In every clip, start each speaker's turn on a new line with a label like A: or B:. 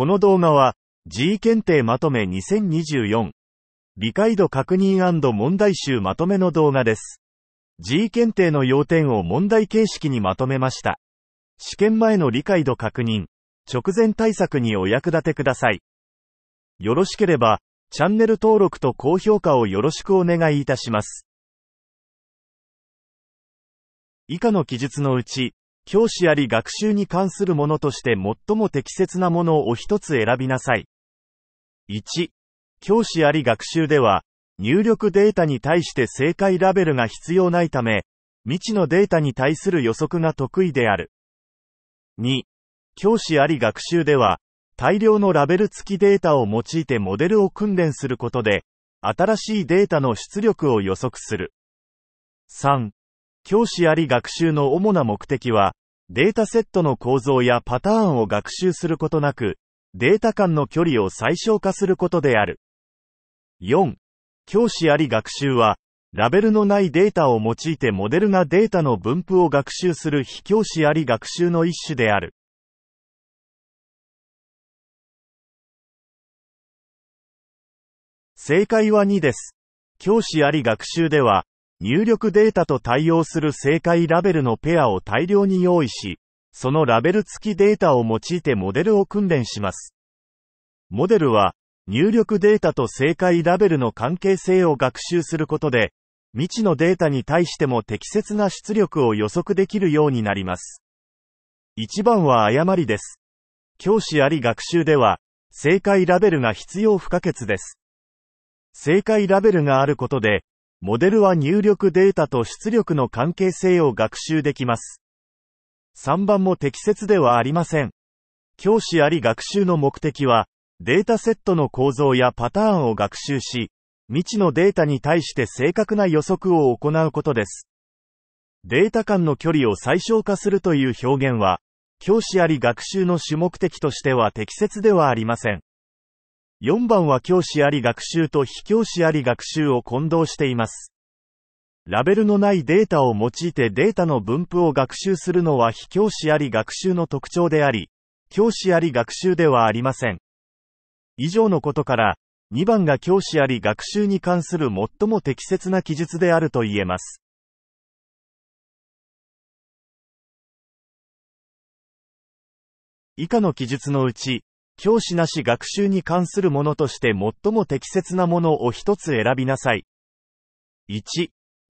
A: この動画は G 検定まとめ2024理解度確認問題集まとめの動画です。G 検定の要点を問題形式にまとめました。試験前の理解度確認、直前対策にお役立てください。よろしければ、チャンネル登録と高評価をよろしくお願いいたします。以下の記述のうち、教師あり学習に関するものとして最も適切なものを一つ選びなさい。1、教師あり学習では、入力データに対して正解ラベルが必要ないため、未知のデータに対する予測が得意である。2、教師あり学習では、大量のラベル付きデータを用いてモデルを訓練することで、新しいデータの出力を予測する。3. 教師あり学習の主な目的は、データセットの構造やパターンを学習することなく、データ間の距離を最小化することである。4. 教師あり学習は、ラベルのないデータを用いてモデルがデータの分布を学習する非教師あり学習の一種である。
B: 正解は2です。
A: 教師あり学習では、入力データと対応する正解ラベルのペアを大量に用意し、そのラベル付きデータを用いてモデルを訓練します。モデルは、入力データと正解ラベルの関係性を学習することで、未知のデータに対しても適切な出力を予測できるようになります。一番は誤りです。教師あり学習では、正解ラベルが必要不可欠です。正解ラベルがあることで、モデルは入力データと出力の関係性を学習できます。3番も適切ではありません。教師あり学習の目的は、データセットの構造やパターンを学習し、未知のデータに対して正確な予測を行うことです。データ間の距離を最小化するという表現は、教師あり学習の主目的としては適切ではありません。4番は教師あり学習と非教師あり学習を混同しています。ラベルのないデータを用いてデータの分布を学習するのは非教師あり学習の特徴であり、教師あり学習ではありません。以上のことから、2番が教師あり学習に関する最も適切な記述であると言えます。
B: 以下の記述のうち、
A: 教師なし学習に関するものとして最も適切なものを一つ選びなさい。1、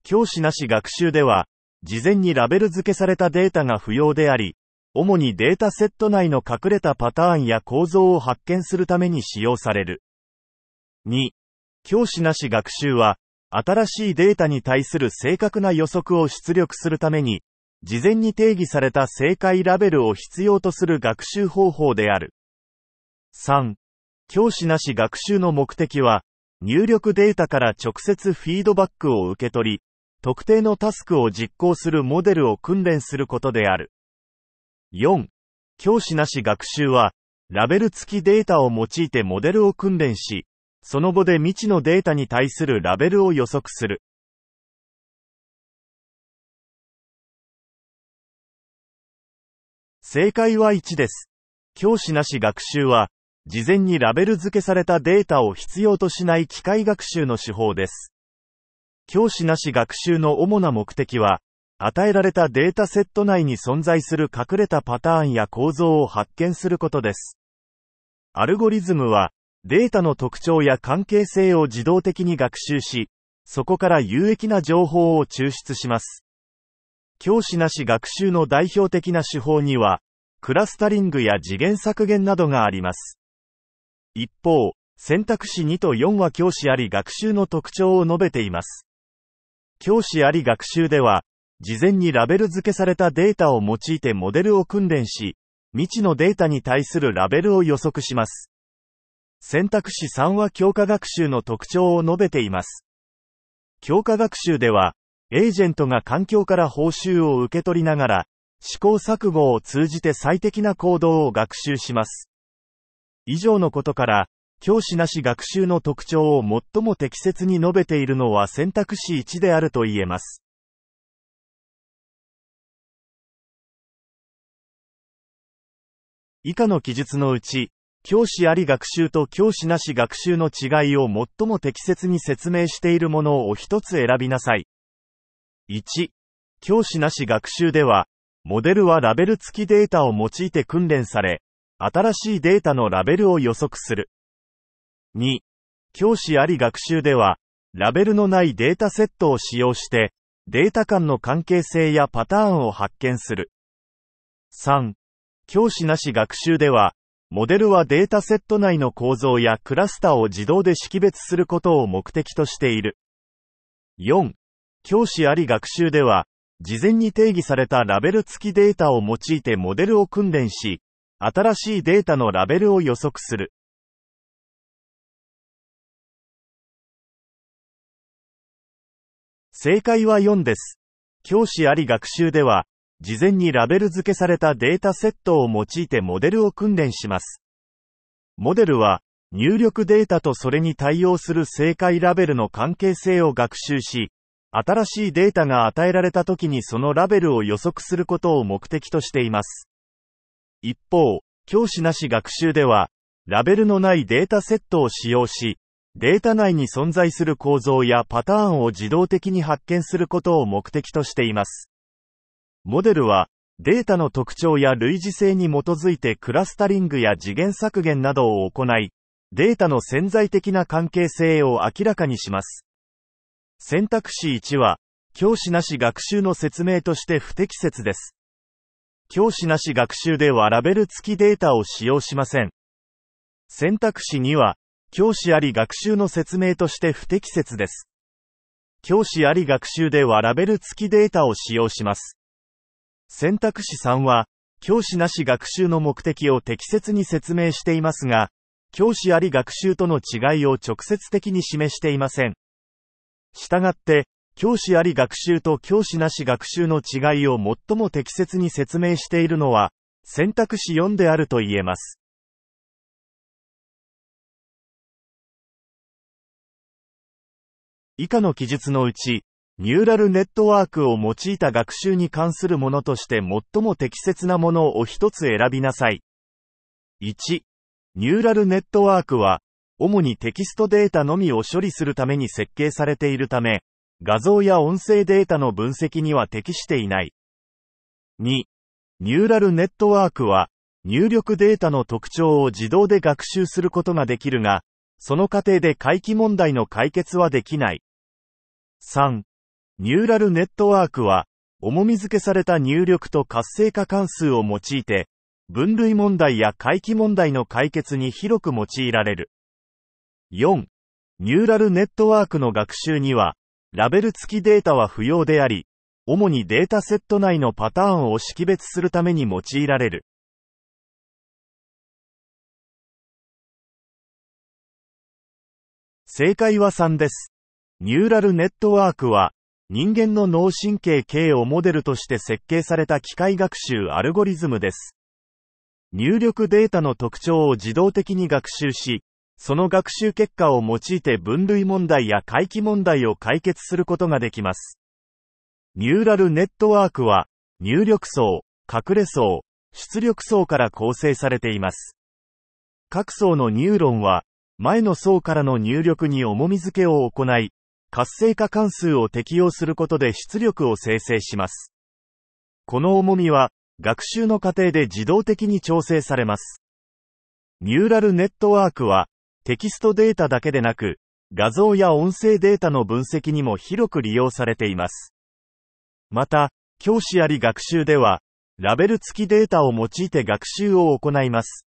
A: 教師なし学習では、事前にラベル付けされたデータが不要であり、主にデータセット内の隠れたパターンや構造を発見するために使用される。2、教師なし学習は、新しいデータに対する正確な予測を出力するために、事前に定義された正解ラベルを必要とする学習方法である。3、教師なし学習の目的は、入力データから直接フィードバックを受け取り、特定のタスクを実行するモデルを訓練することである。4、教師なし学習は、ラベル付きデータを用いてモデルを訓練し、その後で未知のデータに対する
B: ラベルを予測する。
A: 正解は1です。教師なし学習は、事前にラベル付けされたデータを必要としない機械学習の手法です。教師なし学習の主な目的は、与えられたデータセット内に存在する隠れたパターンや構造を発見することです。アルゴリズムは、データの特徴や関係性を自動的に学習し、そこから有益な情報を抽出します。教師なし学習の代表的な手法には、クラスタリングや次元削減などがあります。一方、選択肢2と4は教師あり学習の特徴を述べています。教師あり学習では、事前にラベル付けされたデータを用いてモデルを訓練し、未知のデータに対するラベルを予測します。選択肢3は強化学習の特徴を述べています。強化学習では、エージェントが環境から報酬を受け取りながら、試行錯誤を通じて最適な行動を学習します。以上のことから、教師なし学習の特徴を最も適切に述べているのは選択肢1であると言えます。
B: 以下の記述のうち、
A: 教師あり学習と教師なし学習の違いを最も適切に説明しているものを一つ選びなさい。1、教師なし学習では、モデルはラベル付きデータを用いて訓練され、新しいデータのラベルを予測する。2、教師あり学習では、ラベルのないデータセットを使用して、データ間の関係性やパターンを発見する。3、教師なし学習では、モデルはデータセット内の構造やクラスターを自動で識別することを目的としている。4、教師あり学習では、事前に定義されたラベル付きデータを用いてモデルを訓練し、新しいデータのラベルを
B: 予測する。
A: 正解は4です。教師あり学習では、事前にラベル付けされたデータセットを用いてモデルを訓練します。モデルは、入力データとそれに対応する正解ラベルの関係性を学習し、新しいデータが与えられた時にそのラベルを予測することを目的としています。一方、教師なし学習では、ラベルのないデータセットを使用し、データ内に存在する構造やパターンを自動的に発見することを目的としています。モデルは、データの特徴や類似性に基づいてクラスタリングや次元削減などを行い、データの潜在的な関係性を明らかにします。選択肢1は、教師なし学習の説明として不適切です。教師なし学習ではラベル付きデータを使用しません。選択肢2は、教師あり学習の説明として不適切です。教師あり学習ではラベル付きデータを使用します。選択肢3は、教師なし学習の目的を適切に説明していますが、教師あり学習との違いを直接的に示していません。したがって、教師あり学習と教師なし学習の違いを最も適切に説明しているのは、選択肢4であると言えます。以下の記述のうち、ニューラルネットワークを用いた学習に関するものとして最も適切なものを一つ選びなさい。1、ニューラルネットワークは、主にテキストデータのみを処理するために設計されているため、画像や音声データの分析には適していない。2、ニューラルネットワークは、入力データの特徴を自動で学習することができるが、その過程で回帰問題の解決はできない。3、ニューラルネットワークは、重み付けされた入力と活性化関数を用いて、分類問題や回帰問題の解決に広く用いられる。4、ニューラルネットワークの学習には、ラベル付きデータは不要であり、主にデータセット内のパタ
B: ーンを識別するために用いられる。正解は3です。
A: ニューラルネットワークは、人間の脳神経系をモデルとして設計された機械学習アルゴリズムです。入力データの特徴を自動的に学習し、その学習結果を用いて分類問題や回帰問題を解決することができます。ニューラルネットワークは、入力層、隠れ層、出力層から構成されています。各層のニューロンは、前の層からの入力に重み付けを行い、活性化関数を適用することで出力を生成します。この重みは、学習の過程で自動的に調整されます。ニューラルネットワークは、テキストデータだけでなく、画像や音声データの分析にも広く利用されています。また、教師あり学習では、ラベル付きデータを用いて学習を行います。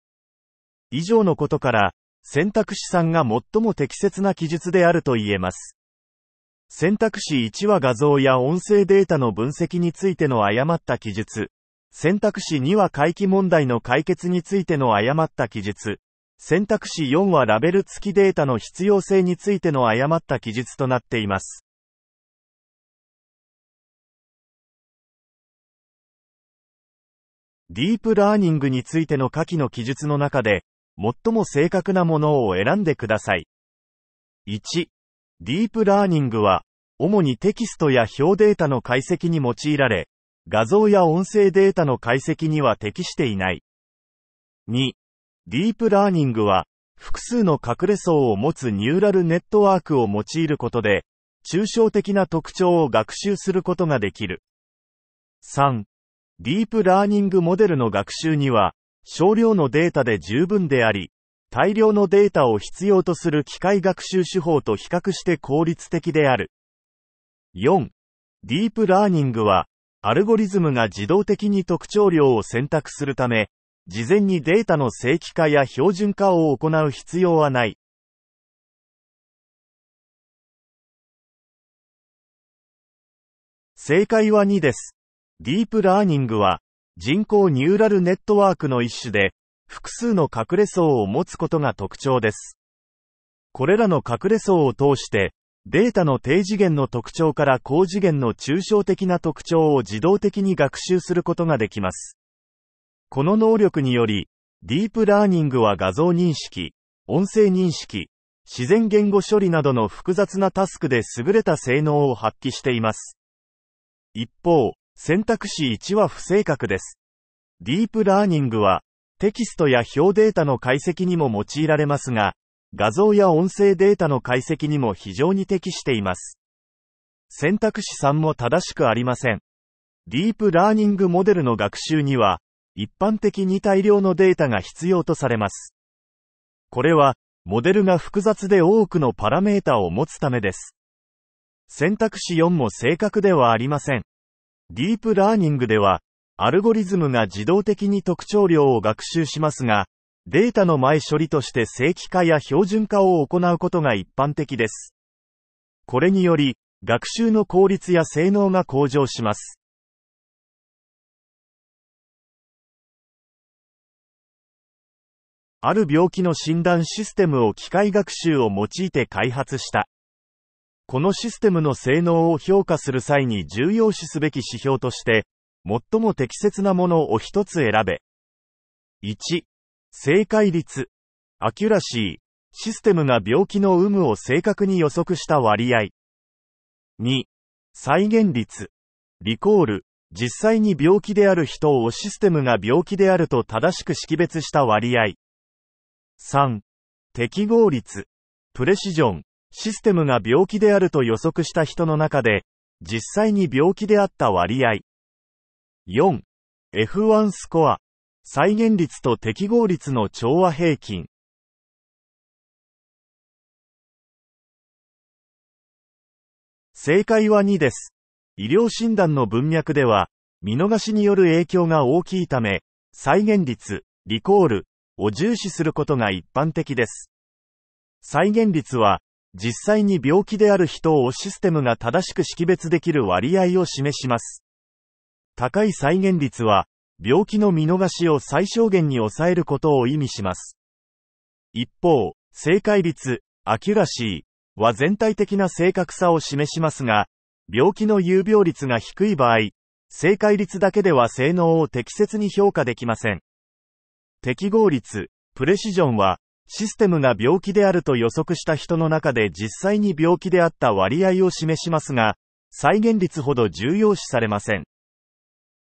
A: 以上のことから、選択肢3が最も適切な記述であると言えます。選択肢1は画像や音声データの分析についての誤った記述。選択肢2は回帰問題の解決についての誤った記述。選択肢4はラベル付きデータの必要性についての誤った記述となっています。ディープラーニングについての下記の記述の中で、最も正確なものを選んでください。1、ディープラーニングは、主にテキストや表データの解析に用いられ、画像や音声データの解析には適していない。2、ディープラーニングは、複数の隠れ層を持つニューラルネットワークを用いることで、抽象的な特徴を学習することができる。3. ディープラーニングモデルの学習には、少量のデータで十分であり、大量のデータを必要とする機械学習手法と比較して効率的である。4. ディープラーニングは、アルゴリズムが自動的に特徴量を選択するため、事前にデータの正規化や標準化を行う必要はない。
B: 正解は2です。ディープラーニ
A: ングは、人工ニューラルネットワークの一種で、複数の隠れ層を持つことが特徴です。これらの隠れ層を通して、データの低次元の特徴から高次元の抽象的な特徴を自動的に学習することができます。この能力により、ディープラーニングは画像認識、音声認識、自然言語処理などの複雑なタスクで優れた性能を発揮しています。一方、選択肢1は不正確です。ディープラーニングは、テキストや表データの解析にも用いられますが、画像や音声データの解析にも非常に適しています。選択肢3も正しくありません。ディープラーニングモデルの学習には、一般的に大量のデータが必要とされます。これは、モデルが複雑で多くのパラメータを持つためです。選択肢4も正確ではありません。ディープラーニングでは、アルゴリズムが自動的に特徴量を学習しますが、データの前処理として正規化や標準化を行うことが一般的です。これにより、学習の効率や性能が向上します。ある病気の診断システムを機械学習を用いて開発した。このシステムの性能を評価する際に重要視すべき指標として、最も適切なものを一つ選べ。1、正解率、アキュラシー、システムが病気の有無を正確に予測した割合。2、再現率、リコール、実際に病気である人をシステムが病気であると正しく識別した割合。3、適合率、プレシジョン、システムが病気であると予測した人の中で、実際に病気であった割合。4、F1 スコア、再現率と適合率の調和平均。正解は2です。医療診断の文脈では、見逃しによる影響が大きいため、再現率、リコール、を重視することが一般的です。再現率は、実際に病気である人をシステムが正しく識別できる割合を示します。高い再現率は、病気の見逃しを最小限に抑えることを意味します。一方、正解率、アキュラシーは全体的な正確さを示しますが、病気の有病率が低い場合、正解率だけでは性能を適切に評価できません。適合率、プレシジョンは、システムが病気であると予測した人の中で実際に病気であった割合を示しますが、再現率ほど重要視されません。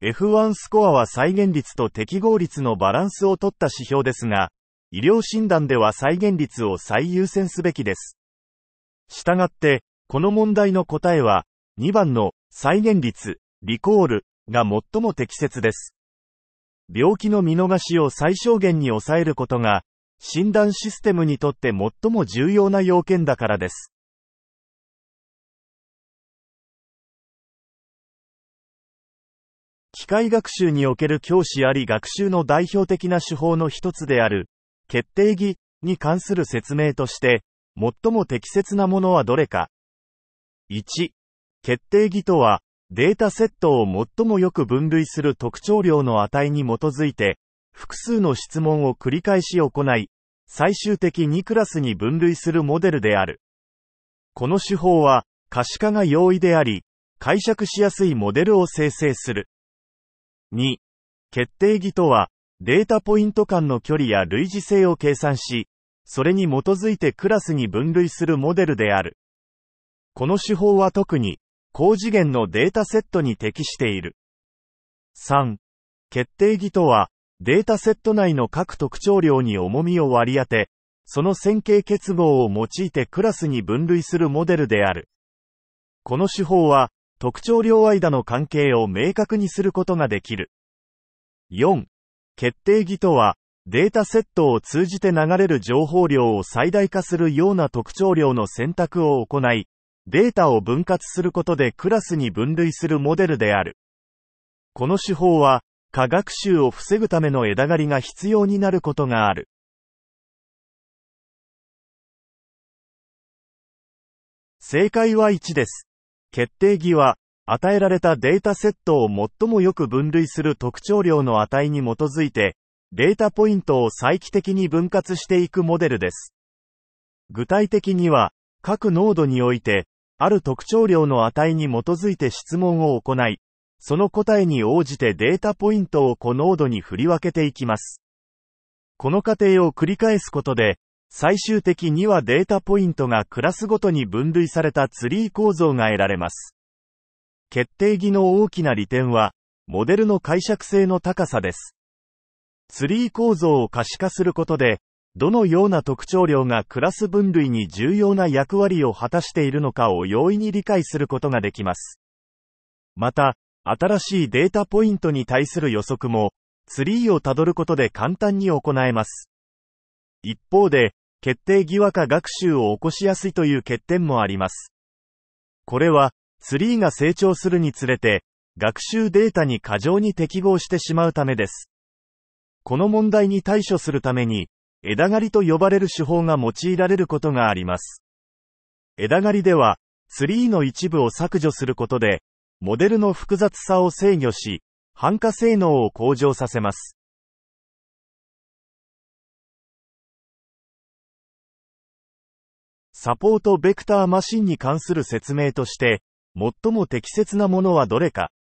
A: F1 スコアは再現率と適合率のバランスを取った指標ですが、医療診断では再現率を最優先すべきです。したがって、この問題の答えは、2番の再現率、リコールが最も適切です。病気の見逃しを最小限に抑えることが、診断システムにとって最も重要な要件だからです。機械学習における教師あり学習の代表的な手法の一つである、決定義に関する説明として、最も適切なものはどれか。1、決定義とは、データセットを最もよく分類する特徴量の値に基づいて、複数の質問を繰り返し行い、最終的にクラスに分類するモデルである。この手法は、可視化が容易であり、解釈しやすいモデルを生成する。2、決定義とは、データポイント間の距離や類似性を計算し、それに基づいてクラスに分類するモデルである。この手法は特に、高次元のデータセットに適している。3、決定義とは、データセット内の各特徴量に重みを割り当て、その線形結合を用いてクラスに分類するモデルである。この手法は、特徴量間の関係を明確にすることができる。4、決定義とは、データセットを通じて流れる情報量を最大化するような特徴量の選択を行い、データを分割することでクラスに分類するモデルである。この手法は、科学習を防ぐための枝刈りが必要になることがある。
B: 正解は1
A: です。決定義は、与えられたデータセットを最もよく分類する特徴量の値に基づいて、データポイントを再帰的に分割していくモデルです。具体的には、各ノードにおいて、ある特徴量の値に基づいて質問を行い、その答えに応じてデータポイントをこの濃度に振り分けていきます。この過程を繰り返すことで、最終的にはデータポイントがクラスごとに分類されたツリー構造が得られます。決定技の大きな利点は、モデルの解釈性の高さです。ツリー構造を可視化することで、どのような特徴量がクラス分類に重要な役割を果たしているのかを容易に理解することができます。また、新しいデータポイントに対する予測も、ツリーをたどることで簡単に行えます。一方で、決定疑惑か学習を起こしやすいという欠点もあります。これは、ツリーが成長するにつれて、学習データに過剰に適合してしまうためです。この問題に対処するために、枝刈りと呼ばれる手法が用いられることがあります。枝刈りでは、ツリーの一部を削除することで、モデルの複雑さを制御し、反華
B: 性能を向上させます。サポートベクターマシンに関する説明
A: として、最も適切なものはどれか。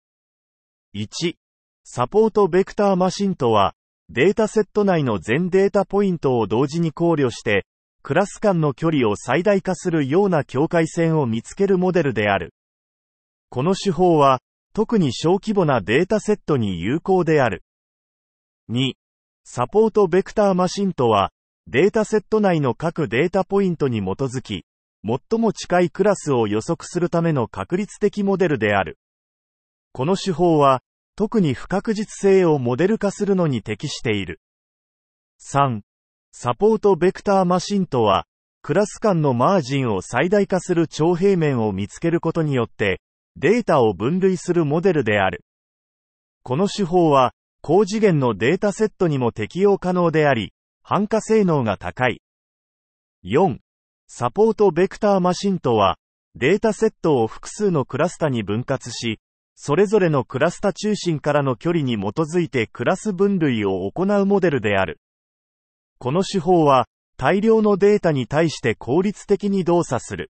A: 1、サポートベクターマシンとは、データセット内の全データポイントを同時に考慮して、クラス間の距離を最大化するような境界線を見つけるモデルである。この手法は、特に小規模なデータセットに有効である。2、サポートベクターマシンとは、データセット内の各データポイントに基づき、最も近いクラスを予測するための確率的モデルである。この手法は、特に不確実性をモデル化するのに適している。3. サポートベクターマシンとは、クラス間のマージンを最大化する長平面を見つけることによって、データを分類するモデルである。この手法は、高次元のデータセットにも適用可能であり、繁化性能が高い。4. サポートベクターマシンとは、データセットを複数のクラスタに分割し、それぞれのクラスタ中心からの距離に基づいてクラス分類を行うモデルである。この手法は、大量のデータに対して効率的に動作する。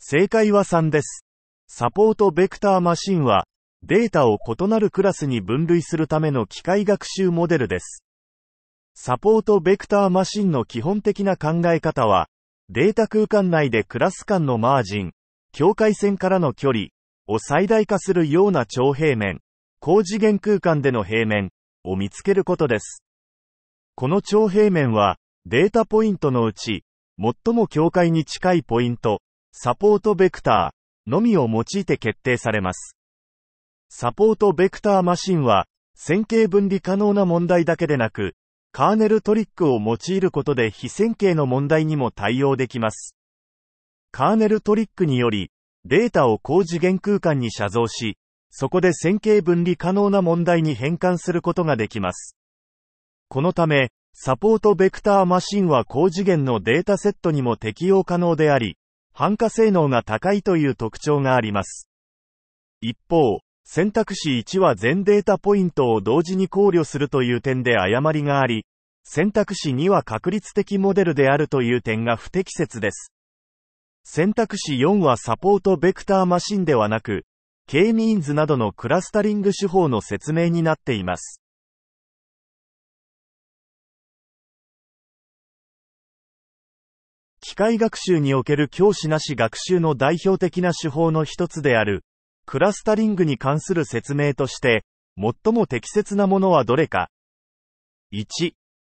B: 正解は
A: 3です。サポートベクターマシンは、データを異なるクラスに分類するための機械学習モデルです。サポートベクターマシンの基本的な考え方は、データ空間内でクラス間のマージン、境界線からの距離を最大化するような長平面、高次元空間での平面を見つけることです。この長平面は、データポイントのうち、最も境界に近いポイント、サポートベクターのみを用いて決定されます。サポートベクターマシンは、線形分離可能な問題だけでなく、カーネルトリックを用いることで非線形の問題にも対応できます。カーネルトリックにより、データを高次元空間に写像し、そこで線形分離可能な問題に変換することができます。このため、サポートベクターマシンは高次元のデータセットにも適用可能であり、反価性能が高いという特徴があります。一方、選択肢1は全データポイントを同時に考慮するという点で誤りがあり、選択肢2は確率的モデルであるという点が不適切です。選択肢4はサポートベクターマシンではなく、K-means などのクラスタリング手法の説明にな
B: っています。
A: 機械学習における教師なし学習の代表的な手法の一つである、クラスタリングに関する説明として、最も適切なものはどれか。1、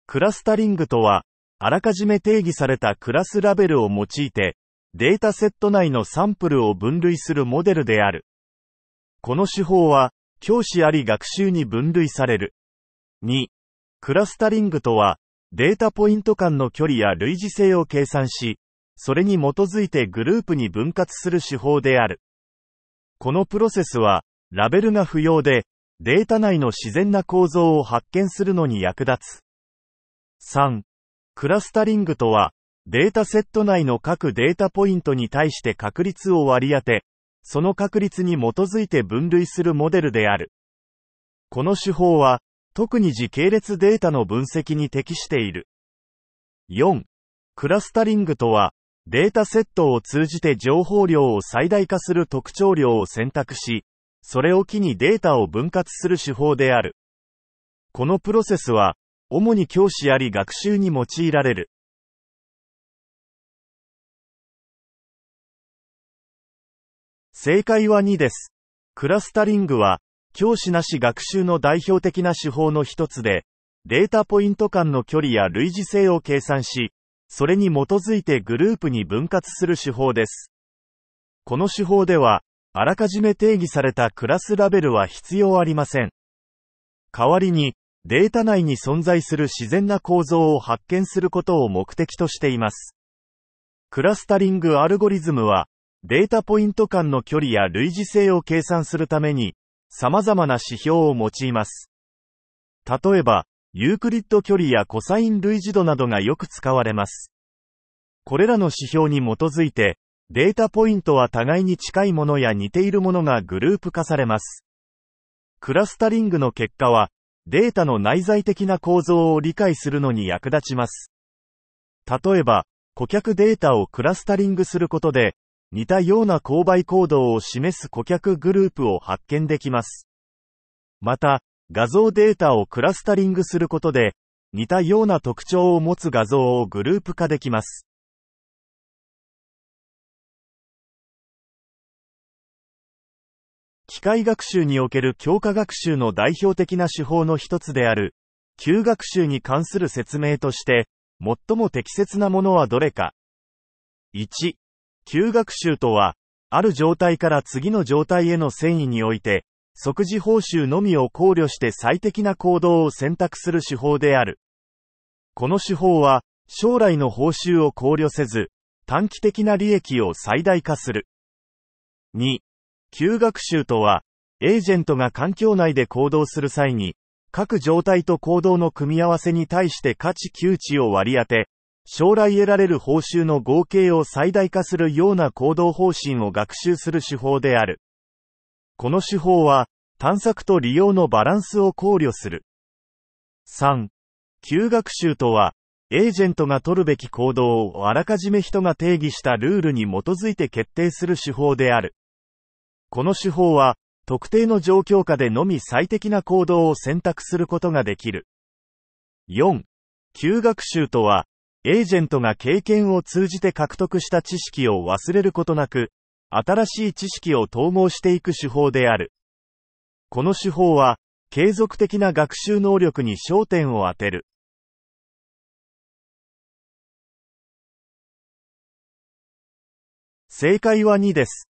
A: クラスタリングとは、あらかじめ定義されたクラスラベルを用いて、データセット内のサンプルを分類するモデルである。この手法は、教師あり学習に分類される。2、クラスタリングとは、データポイント間の距離や類似性を計算し、それに基づいてグループに分割する手法である。このプロセスは、ラベルが不要で、データ内の自然な構造を発見するのに役立つ。3. クラスタリングとは、データセット内の各データポイントに対して確率を割り当て、その確率に基づいて分類するモデルである。この手法は、特に時系列データの分析に適している。4. クラスタリングとは、データセットを通じて情報量を最大化する特徴量を選択し、それを機にデータを分割する手法である。このプロセスは、主に教師あり学習に用いられる。正解は2です。クラスタリングは、教師なし学習の代表的な手法の一つで、データポイント間の距離や類似性を計算し、それに基づいてグループに分割する手法です。この手法では、あらかじめ定義されたクラスラベルは必要ありません。代わりに、データ内に存在する自然な構造を発見することを目的としています。クラスタリングアルゴリズムは、データポイント間の距離や類似性を計算するために、様々な指標を用います。例えば、ユークリッド距離やコサイン類似度などがよく使われます。これらの指標に基づいて、データポイントは互いに近いものや似ているものがグループ化されます。クラスタリングの結果は、データの内在的な構造を理解するのに役立ちます。例えば、顧客データをクラスタリングすることで、似たような購買行動を示す顧客グループを発見できます。また、画像データをクラスタリングすることで、似たような特徴を持つ画像を
B: グループ化できます。
A: 機械学習における強化学習の代表的な手法の一つである、旧学習に関する説明として、最も適切なものはどれか。1、旧学習とは、ある状態から次の状態への遷移において、即時報酬のみを考慮して最適な行動を選択する手法である。この手法は、将来の報酬を考慮せず、短期的な利益を最大化する。2、旧学習とは、エージェントが環境内で行動する際に、各状態と行動の組み合わせに対して価値窮地を割り当て、将来得られる報酬の合計を最大化するような行動方針を学習する手法である。この手法は、探索と利用のバランスを考慮する。3、旧学習とは、エージェントが取るべき行動をあらかじめ人が定義したルールに基づいて決定する手法である。この手法は、特定の状況下でのみ最適な行動を選択することができる。4、旧学習とは、エージェントが経験を通じて獲得した知識を忘れることなく、新しい知識を統合していく手法である。この手法は、継続
B: 的な学習能力に焦点を当てる。正解は2です。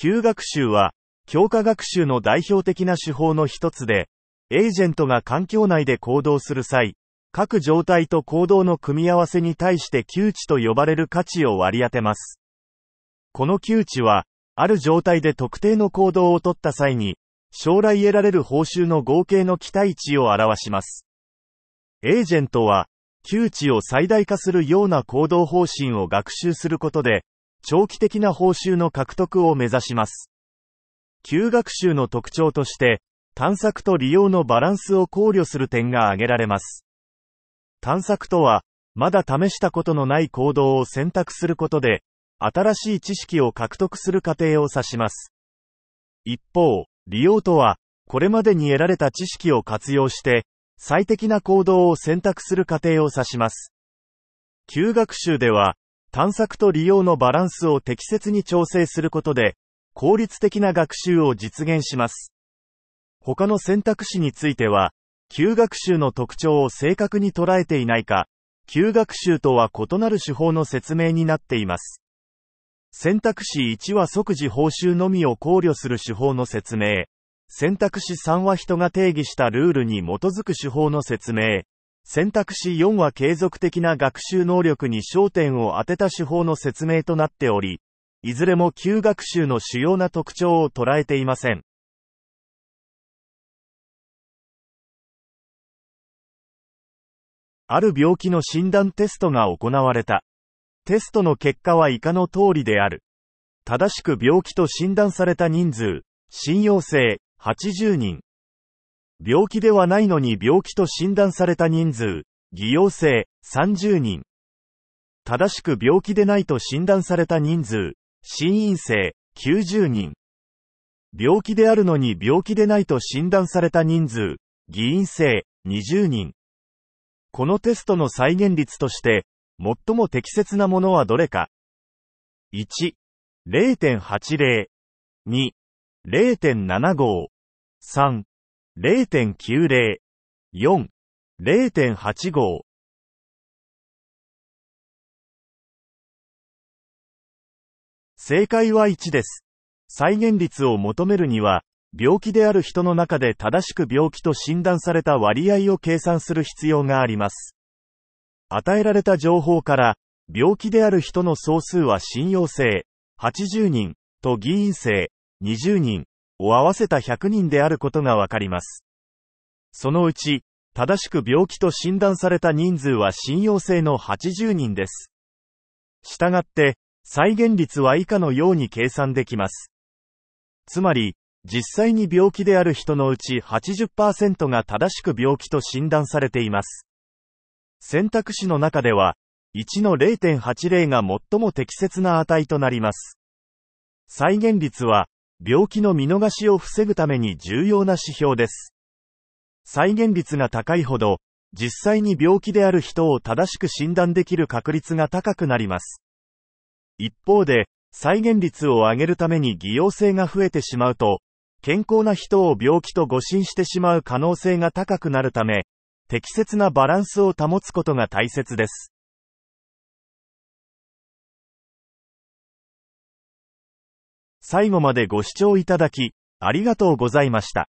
A: 旧学習は、強化学習の代表的な手法の一つで、エージェントが環境内で行動する際、各状態と行動の組み合わせに対して窮地と呼ばれる価値を割り当てます。この窮地は、ある状態で特定の行動をとった際に、将来得られる報酬の合計の期待値を表します。エージェントは、窮地を最大化するような行動方針を学習することで、長期的な報酬の獲得を目指します。旧学習の特徴として、探索と利用のバランスを考慮する点が挙げられます。探索とは、まだ試したことのない行動を選択することで、新しい知識を獲得する過程を指します。一方、利用とは、これまでに得られた知識を活用して、最適な行動を選択する過程を指します。旧学習では、探索と利用のバランスを適切に調整することで、効率的な学習を実現します。他の選択肢については、旧学習の特徴を正確に捉えていないか、旧学習とは異なる手法の説明になっています。選択肢1は即時報酬のみを考慮する手法の説明。選択肢3は人が定義したルールに基づく手法の説明。選択肢4は継続的な学習能力に焦点を当てた手法の説明となっており、いずれも旧学習の主要な特徴を捉えていません。
B: ある病気の診断テストが行わ
A: れた。テストの結果は以下の通りである。正しく病気と診断された人数、信用性、80人。病気ではないのに病気と診断された人数、偽陽性、30人。正しく病気でないと診断された人数、心陰性、90人。病気であるのに病気でないと診断された人数、偽陰性、20人。このテストの再現率として、最も適切なものはどれか。1、0.80。
B: 2、0.75。3、0.90。4、0.85。正解は1です。
A: 再現率を求めるには、病気である人の中で正しく病気と診断された割合を計算する必要があります。与えられた情報から、病気である人の総数は信用性、80人、と議員性、20人、を合わせた100人であることがわかります。そのうち、正しく病気と診断された人数は信用性の80人です。したがって、再現率は以下のように計算できます。つまり、実際に病気である人のうち80%が正しく病気と診断されています。選択肢の中では、1の0.80が最も適切な値となります。再現率は、病気の見逃しを防ぐために重要な指標です。再現率が高いほど、実際に病気である人を正しく診断できる確率が高くなります。一方で、再現率を上げるために偽陽性が増えてしまうと、健康な人を病気と誤診してしまう可能性が高くなるため、適切なバランスを保つことが大切です。最後までご視聴いただき、ありがとうございました。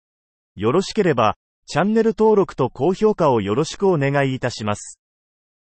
A: よろしければ、チャンネル登録と高評価をよろしくお願いいたします。